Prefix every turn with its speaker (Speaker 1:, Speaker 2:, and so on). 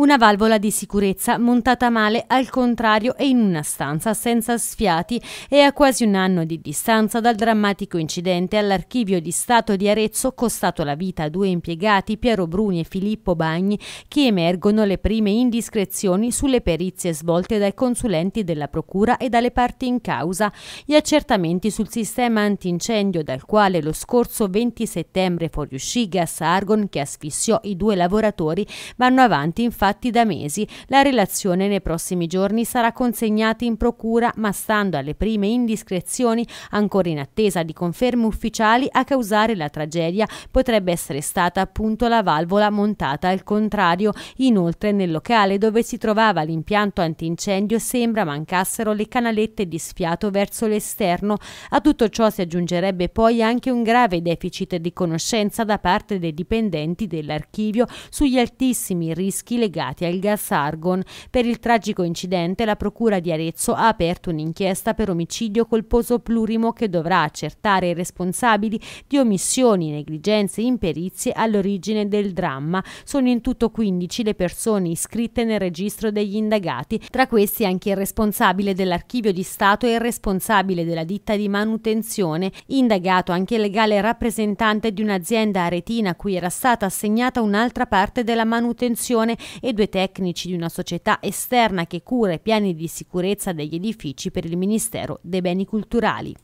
Speaker 1: Una valvola di sicurezza montata male al contrario e in una stanza senza sfiati e a quasi un anno di distanza dal drammatico incidente all'archivio di Stato di Arezzo costato la vita a due impiegati Piero Bruni e Filippo Bagni che emergono le prime indiscrezioni sulle perizie svolte dai consulenti della Procura e dalle parti in causa. Gli accertamenti sul sistema antincendio dal quale lo scorso 20 settembre fuoriuscì gas argon che asfissiò i due lavoratori vanno avanti in fase infatti da mesi. La relazione nei prossimi giorni sarà consegnata in procura, ma stando alle prime indiscrezioni, ancora in attesa di conferme ufficiali, a causare la tragedia potrebbe essere stata appunto la valvola montata al contrario. Inoltre nel locale dove si trovava l'impianto antincendio sembra mancassero le canalette di sfiato verso l'esterno. A tutto ciò si aggiungerebbe poi anche un grave deficit di conoscenza da parte dei dipendenti dell'archivio sugli altissimi rischi legati legati al gas argon. Per il tragico incidente la Procura di Arezzo ha aperto un'inchiesta per omicidio colposo plurimo che dovrà accertare i responsabili di omissioni, negligenze e imperizie all'origine del dramma. Sono in tutto 15 le persone iscritte nel registro degli indagati, tra questi anche il responsabile dell'archivio di Stato e il responsabile della ditta di manutenzione, indagato anche il legale rappresentante di un'azienda aretina a cui era stata assegnata un'altra parte della manutenzione e due tecnici di una società esterna che cura i piani di sicurezza degli edifici per il Ministero dei Beni Culturali.